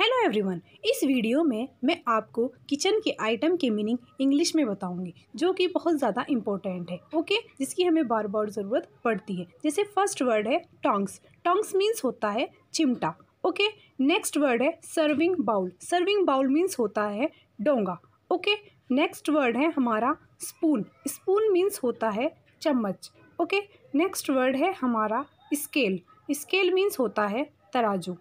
hello everyone इस video में मैं आपको किचन के आइटम के मीनिंग इंग्लिश में बताऊंगी जो कि बहुत ज़्यादा इम्पोर्टेंट है ओके जिसकी हमें बार बार ज़रूरत पड़ती है जैसे फर्स्ट वर्ड है टोंग्स टोंग्स मीन्स होता है चिमटा ओके नेक्स्ट वर्ड है serving bowl serving bowl means होता है डोंगा ओके नेक्स्ट वर्ड है हमारा स्पून स्पून मीन्स होता है चम्मच ओके नेक्स्ट वर्ड है हमारा स्केल स्केल मीन्स होता है तराजू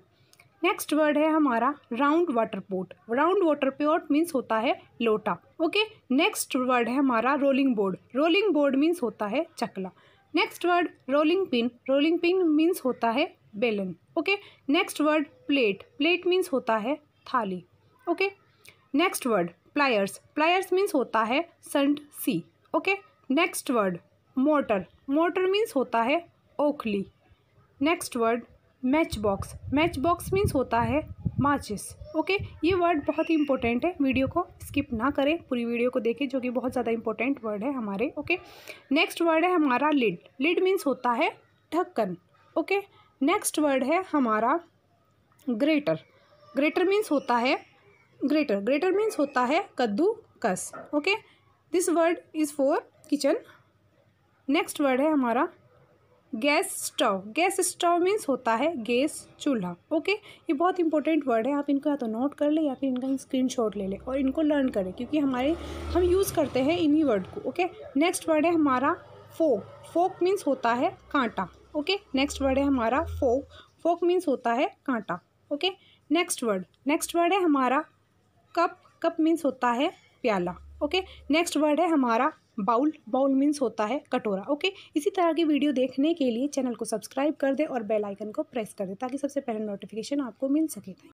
नेक्स्ट वर्ड है हमारा round water pot round water pot means होता है लोटा ओके नेक्स्ट वर्ड है हमारा rolling board rolling board means होता है चकला next word rolling pin rolling pin means होता है बेलन okay next word plate plate means होता है थाली okay next word pliers pliers means होता है संट सी okay next word mortar mortar means होता है ओखली next word match box match box means होता है माचिस ओके ये वर्ड बहुत ही इंपॉर्टेंट है वीडियो को स्किप ना करें पूरी वीडियो को देखें जो कि बहुत ज़्यादा इंपॉर्टेंट वर्ड है हमारे ओके नेक्स्ट वर्ड है हमारा लिड लिड मीन्स होता है ढक्कन ओके नेक्स्ट वर्ड है हमारा ग्रेटर ग्रेटर मीन्स होता है ग्रेटर ग्रेटर मीन्स होता है कद्दू कस okay this word is for kitchen next word है हमारा gas stove gas stove means होता है गैस चूल्हा ओके ये बहुत इंपॉर्टेंट वर्ड है आप इनको या तो नोट कर लें या फिर इनका स्क्रीनशॉट ले लें और इनको लर्न करें क्योंकि हमारे हम यूज़ करते हैं इन्हीं वर्ड को ओके नेक्स्ट वर्ड है हमारा फोक फोक मीन्स होता है कांटा ओके नेक्स्ट वर्ड है हमारा फोक फोक मीन्स होता है कांटा okay next word next word है हमारा कप कप मीन्स होता है प्याला ओके नेक्स्ट वर्ड है हमारा बाउल बाउल मीन्स होता है कटोरा ओके इसी तरह की वीडियो देखने के लिए चैनल को सब्सक्राइब कर दे और बेल आइकन को प्रेस कर दे ताकि सबसे पहले नोटिफिकेशन आपको मिल सके